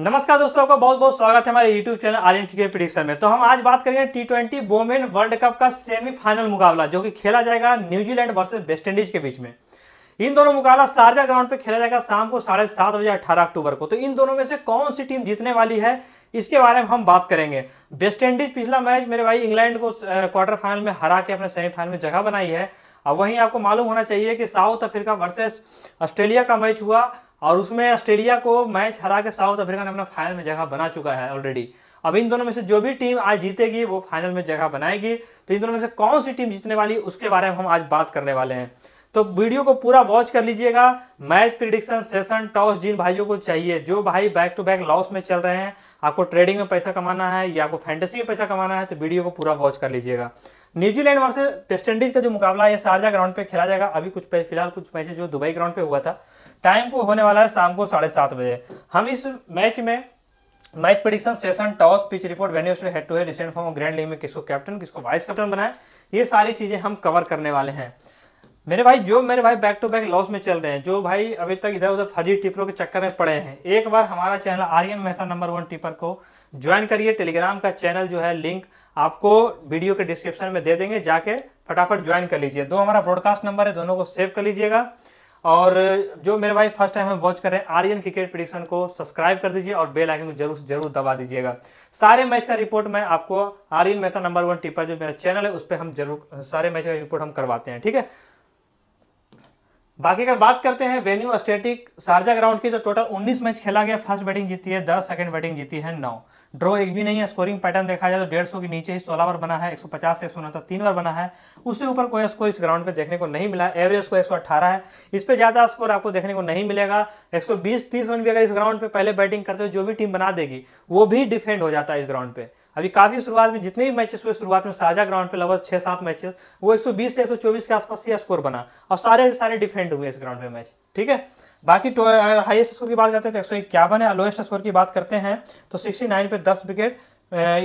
नमस्कार दोस्तों आपका बहुत बहुत स्वागत है हमारे YouTube channel R N prediction में तो हम आज बात करेंगे T twenty women world cup का सेमीफाइनल मुकाबला जो कि खेला जाएगा न्यूजीलैंड वर्सेस वेस्टइंडीज के बीच में इन दोनों मुकाबला शारजा ग्राउंड पे खेला जाएगा शाम को साढ़े सात बजे अठारह अक्टूबर को तो इन दोनों में से कौन सी टीम जीतने वाली है इसके बारे में हम बात करेंगे वेस्टइंडीज पिछला मैच मेरे भाई इंग्लैंड को क्वार्टर फाइनल में हरा के अपने सेमीफाइनल में जगह बनाई है और वहीं आपको मालूम होना चाहिए कि साउथ अफ्रीका वर्सेस ऑस्ट्रेलिया का मैच हुआ और उसमें ऑस्ट्रेलिया को मैच हरा के साउथ अफ्रीका ने अपना फाइनल में जगह बना चुका है ऑलरेडी अब इन दोनों में से जो भी टीम आज जीतेगी वो फाइनल में जगह बनाएगी तो इन दोनों में से कौन सी टीम जीतने वाली उसके बारे में हम आज बात करने वाले हैं तो वीडियो को पूरा वॉच कर लीजिएगा मैच प्रिडिक्शन सेशन टॉस जिन भाइयों को चाहिए जो भाई बैक टू बैक लॉस में चल रहे हैं आपको ट्रेडिंग में पैसा कमाना है या आपको फैंटेसी में पैसा कमाना है तो वीडियो को पूरा वॉच कर लीजिएगा न्यूजीलैंड वर्सेज वेस्ट इंडीज का जो मुकाबला है शारजा ग्राउंड पे खेला जाएगा अभी कुछ फिलहाल कुछ मैच जो दुबई ग्राउंड पे हुआ था टाइम को होने वाला है शाम को साढ़े सात बजे हम इस मैच में match prediction session toss pitch report venue head to head recent form grand league में किसको कैप्टन किसको वाइस कैप्टन बनाए ये सारी चीज़ें हम कवर करने वाले हैं मेरे भाई जो मेरे भाई बैक टू बैक लॉस में चल रहे हैं जो भाई अभी तक इधर उधर फर्जी टिपरों के चक्कर में पड़े हैं एक बार हमारा channel Aryan Mehta number one tipper को ज्वाइन करिए टेलीग्राम का चैनल जो है लिंक आपको वीडियो के डिस्क्रिप्शन में दे देंगे जाके फटाफट ज्वाइन कर लीजिए दो हमारा ब्रॉडकास्ट नंबर है दोनों को सेव कर लीजिएगा और जो मेरे भाई फर्स्ट टाइम हम वॉच कर रहे हैं आर्यन क्रिकेट प्रडिक्शन को सब्सक्राइब कर दीजिए और बेल आइकन को जरूर से जरूर दबा दीजिएगा सारे मैच का रिपोर्ट मैं आपको Aryan Mehta number one tipper जो मेरा चैनल है उस पर हम जरूर सारे मैच का रिपोर्ट हम करवाते हैं ठीक है बाकी अगर बात करते हैं वेन्यू स्टेटिक शारजा ग्राउंड की तो टोटल 19 मैच खेला गया फर्स्ट बैटिंग जीती है 10 सेकंड बैटिंग जीती है 9 ड्रॉ एक भी नहीं है स्कोरिंग पैटर्न देखा जाए तो डेढ़ सौ के नीचे ही 16 बार बना है 150 से एक सौ तीन बार बना है उससे ऊपर कोई स्कोर इस ग्राउंड पे देखने को नहीं मिला एवरेज स्कोर एक है इस पर ज़्यादा स्कोर आपको देखने को नहीं मिलेगा एक सौ रन भी अगर इस ग्राउंड पर पहले बैटिंग करते हो जो भी टीम बना देगी वो भी डिफेंड हो जाता है इस ग्राउंड पर अभी काफ़ी शुरुआत में जितने भी मैचेस हुए शुरुआत में साझा ग्राउंड पे लगभग छह सात मैचेस वो 120 से 124 के आसपास ही स्कोर बना और सारे के सारे डिफेंड हुए इस ग्राउंड पे मैच ठीक है बाकी अगर हाईएस्ट स्कोर की बात करते हैं तो एक सौ इक्यावन है लोएस्ट स्कोर की बात करते हैं तो सिक्सटी नाइन पे दस विकेट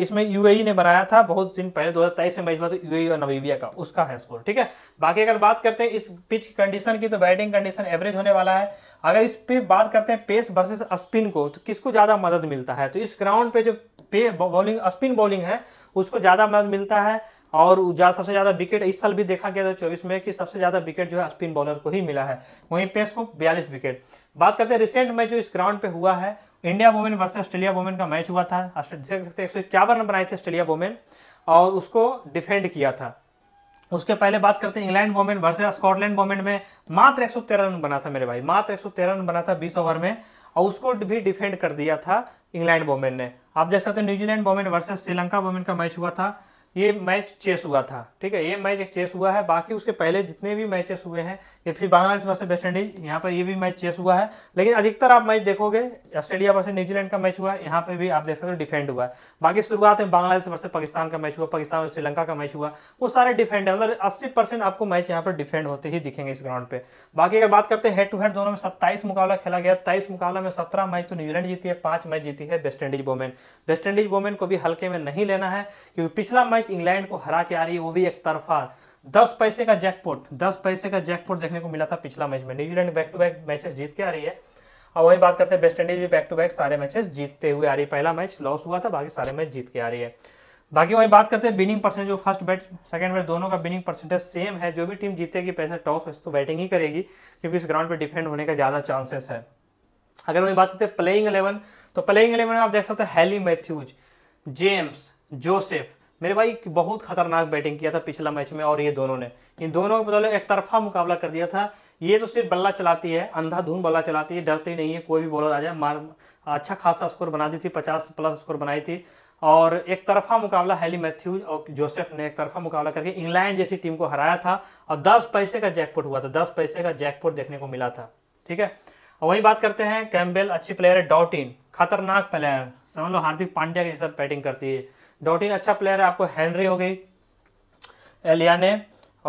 इसमें यूएई e ने बनाया था बहुत दिन पहले 2023 में मैच हुआ था यूएई e और नवीबिया का उसका है स्कोर ठीक है बाकी अगर बात करते हैं इस पिच की कंडीशन की तो बैटिंग कंडीशन एवरेज होने वाला है अगर इस पे बात करते हैं पेस वर्सेस स्पिन को तो किसको ज़्यादा मदद मिलता है तो इस ग्राउंड पे जो पे बॉलिंग स्पिन बॉलिंग है उसको ज़्यादा मदद मिलता है और सबसे ज़्यादा विकेट इस साल भी देखा गया था चौबीस में कि सबसे ज़्यादा विकेट जो है स्पिन बॉलर को ही मिला है वहीं पेस को बयालीस विकेट बात करते हैं रिसेंट मैच जो इस ग्राउंड पे हुआ है India women versus Australia women का मैच हुआ था देख सकते एक सौ इक्यावन रन बनाए थे ऑस्ट्रेलिया वोमेन और उसको डिफेंड किया था उसके पहले बात करते हैं England women versus Scotland women में मात्र 113 रन बना था मेरे भाई मात्र 113 रन बना था बीस ओवर में और उसको भी डिफेंड कर दिया था इंग्लैंड वोमेन ने आप देख सकते हैं New Zealand women versus Sri Lanka women का मैच हुआ था ये मैच चेस हुआ था ठीक है ये मैच एक चेस हुआ है बाकी उसके पहले जितने भी मैचेस हुए हैं ये फिर बांग्लादेश वर्ष वेस्ट इंडीज यहाँ पर ये भी मैच चेस हुआ है लेकिन अधिकतर आप मैच देखोगे ऑस्ट्रेलिया वर्ष न्यूजीलैंड का मैच हुआ है यहाँ पर भी आप देख सकते हो डिफेंड हुआ है बाकी शुरुआत में बांग्लादेश वर्ष पाकिस्तान का मैच हुआ पाकिस्तान और श्रीलंका का मैच हुआ वो सारे डिफेंड है मतलब अस्सी आपको मैच यहाँ पर डिफेंड होते ही दिखेंगे इस ग्राउंड पर बाकी अगर बात करते हेड टू हेड दोनों में सत्ताईस मुकाबला खेला गया तेईस मुकाबला में सत्रह मैच तो न्यूजीलैंड जीती है पांच मैच जीती है West Indies women West Indies women को भी हल्के में नहीं लेना है क्योंकि पिछला मैच मैच इंग्लैंड को हरा के आ रही है वो भी एक तरफा दस पैसे का जैकपॉट दस पैसे का जैकपॉट देखने को मिला था पिछला मैच में New Zealand back to back matches जीत के आ रही है और वही बात करते हैं वेस्ट इंडीज भी बैक टू बैक सारे मैचेस जीतते हुए आ रही पहला मैच लॉस हुआ था बाकी सारे मैच जीत के आ रही है बाकी वही बात करते हैं winning percentage first bat second bat दोनों का बिनिंग परसेंटेज सेम है जो भी टीम जीतेगी पैसे टॉस वैसे तो बैटिंग ही करेगी क्योंकि इस ग्राउंड पर डिफेंड होने का ज़्यादा चांसेस है अगर वही बात करते हैं प्लेइंग इलेवन तो प्लेइंग इलेवन में आप देख सकते हैं हेली मैथ्यूज जेम्स जोसेफ मेरे भाई बहुत खतरनाक बैटिंग किया था पिछला मैच में और ये दोनों ने इन दोनों के बदले मतलब एक तरफा मुकाबला कर दिया था ये तो सिर्फ बल्ला चलाती है अंधाधुन बल्ला चलाती है डरती नहीं है कोई भी बॉलर आ जाए मार अच्छा खासा स्कोर बना दी थी पचास प्लस स्कोर बनाई थी और एक तरफा मुकाबला हैली मैथ्यूज और जोसेफ ने एक तरफा मुकाबला करके इंग्लैंड जैसी टीम को हराया था और दस पैसे का जैकपोट हुआ था दस पैसे का जैकपोट देखने को मिला था ठीक है और वही बात करते हैं कैम्बेल अच्छी प्लेयर है डॉटिन खतरनाक प्लेयर समझ लो हार्दिक पांड्या के जैसा बैटिंग करती है डॉटिन अच्छा प्लेयर है आपको हैंनरी हो गई एलियाने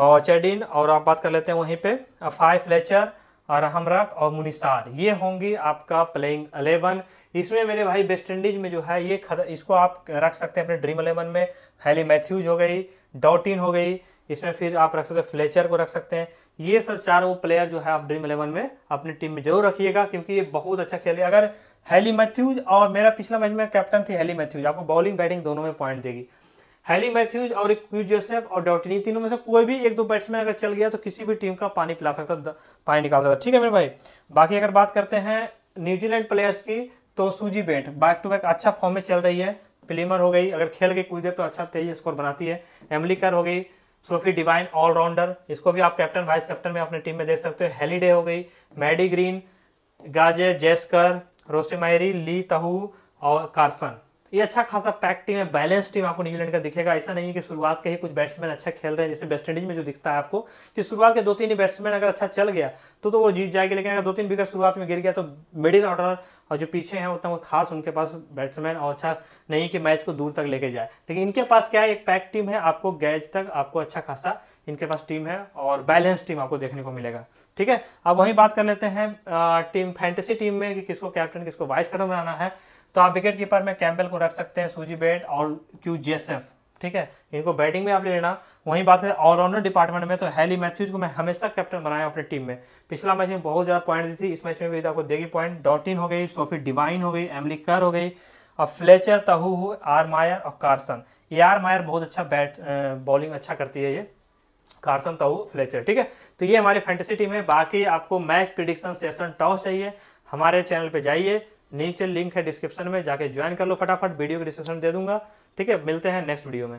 और चेडिन और आप बात कर लेते हैं वहीं पे फाइव फ्लेचर और हमरक और मुनिसार ये होंगी आपका प्लेइंग अलेवन इसमें मेरे भाई वेस्ट इंडीज में जो है ये इसको आप रख सकते हैं अपने ड्रीम अलेवन में हैली मैथ्यूज हो गई डॉटिन हो गई इसमें फिर आप रख सकते हैं फ्लेचर को रख सकते हैं ये सब चार वो प्लेयर जो है आप ड्रीम इलेवन में अपनी टीम में जरूर रखिएगा क्योंकि ये बहुत अच्छा है अगर हैली मैथ्यूज और मेरा पिछला मैच में कैप्टन थी हैली मैथ्यूज आपको बॉलिंग बैटिंग दोनों में पॉइंट देगी हैली मैथ्यूज और एक क्यू जोसेफ और डॉटिनी तीनों में से कोई भी एक दो बैट्समैन अगर चल गया तो किसी भी टीम का पानी पिला सकता पानी निकाल सकता ठीक है मेरे भाई बाकी अगर बात करते हैं न्यूजीलैंड प्लेयर्स की तो सूजी बेंट बैक टू बैक अच्छा फॉर्म में चल रही है प्लेमर हो गई अगर खेल गई कुछ देर तो अच्छा तेज स्कोर बनाती है एमलिकर हो गई सोफी डिवाइन ऑलराउंडर इसको भी आप कैप्टन वाइस कैप्टन में अपने टीम में देख सकते हो हेलीडे हो गई मैडी ग्रीन गाजे जेस्कर रोसेमायरी ली तहू और कार्सन ये अच्छा खासा पैक टीम है बैलेंस टीम आपको न्यूजीलैंड का दिखेगा ऐसा नहीं है कि शुरुआत के ही कुछ बैट्समैन अच्छा खेल रहे हैं जैसे वेस्ट इंडीज में जो दिखता है आपको कि शुरुआत के दो तीन ही बैट्समैन अगर अच्छा चल गया तो तो वो जीत जाएगी लेकिन अगर दो तीन विकेट शुरुआत में गिर गया तो मिडिल ऑर्डर और जो पीछे हैं उतना खास उनके पास बैट्समैन और अच्छा नहीं कि मैच को दूर तक लेके जाए लेकिन इनके पास क्या है एक पैक टीम है आपको गैज तक आपको अच्छा खासा इनके पास टीम है और बैलेंस टीम आपको देखने को मिलेगा ठीक है अब वही बात कर लेते हैं टीम फैंटेसी टीम में कि किसको कैप्टन किसको वाइस कैप्टन बनाना है तो आप विकेट कीपर में कैम्पल को रख सकते हैं सूजी बेट और क्यू ठीक है इनको बैटिंग में आप ले लेना वही बात करें ऑलराउंडर डिपार्टमेंट में तो हैली मैथ्यूज को मैं हमेशा कैप्टन बनाया अपनी टीम में पिछला मैच में बहुत ज़्यादा पॉइंट दी थी इस मैच में भी तो आपको देगी पॉइंट डॉटिन हो गई सोफी डिवाइन हो गई एमलिकर हो गई और फ्लेचर तहू आर मायर और कार्सन ये आर मायर बहुत अच्छा बैट बॉलिंग अच्छा करती है ये कार्सन ताऊ फ्लेचर ठीक है तो ये हमारी फैंटेसी टीम है बाकी आपको मैच प्रिडिक्शन सेशन टॉस चाहिए हमारे चैनल पे जाइए नीचे लिंक है डिस्क्रिप्शन में जाके ज्वाइन कर लो फटाफट वीडियो के डिस्क्रिप्शन दे दूंगा ठीक है मिलते हैं नेक्स्ट वीडियो में